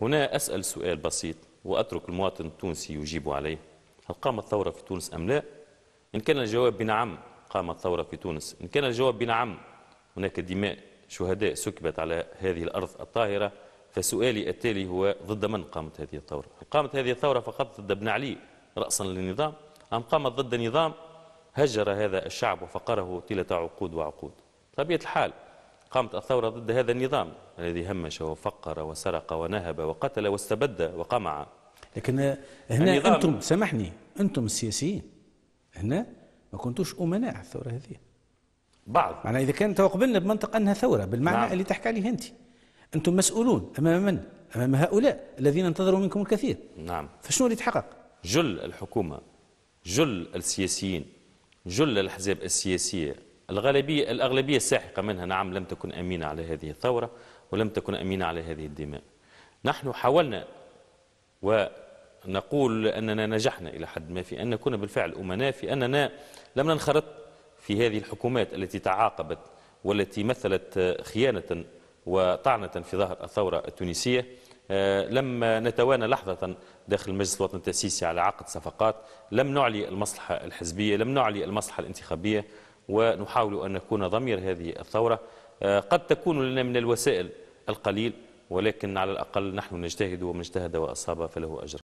هنا أسأل سؤال بسيط وأترك المواطن التونسي يجيب عليه هل قامت ثورة في تونس أم لا؟ إن كان الجواب بنعم قامت ثورة في تونس إن كان الجواب بنعم هناك دماء شهداء سكبت على هذه الأرض الطاهرة فسؤالي التالي هو ضد من قامت هذه الثورة قامت هذه الثورة فقط ضد ابن علي رأسا للنظام أم قامت ضد نظام هجر هذا الشعب وفقره طيلة عقود وعقود طبيعة الحال قامت الثورة ضد هذا النظام الذي همش وفقر وسرق ونهب وقتل واستبد وقمع لكن هنا أنتم سامحني أنتم السياسيين هنا ما كنتوش أمناء على الثورة هذه بعض معناها إذا كان قبلنا بمنطق أنها ثورة بالمعنى نعم. اللي تحكي عليه أنت أنتم مسؤولون أمام من؟ أمام هؤلاء الذين انتظروا منكم الكثير نعم فشنو اللي تحقق؟ جل الحكومة جل السياسيين جل الأحزاب السياسية الغالبية الأغلبية الساحقة منها نعم لم تكن أمينة على هذه الثورة ولم تكن أمينة على هذه الدماء نحن حاولنا ونقول أننا نجحنا إلى حد ما في أن نكون بالفعل أمناء في أننا لم ننخرط في هذه الحكومات التي تعاقبت والتي مثلت خيانة وطعنة في ظهر الثورة التونسية آه، لم نتوانى لحظة داخل المجلس الوطني التأسيسي على عقد صفقات لم نعلي المصلحة الحزبية لم نعلي المصلحة الانتخابية ونحاول أن نكون ضمير هذه الثورة آه، قد تكون لنا من الوسائل القليل ولكن على الأقل نحن نجتهد ومن اجتهد وأصاب فله أجر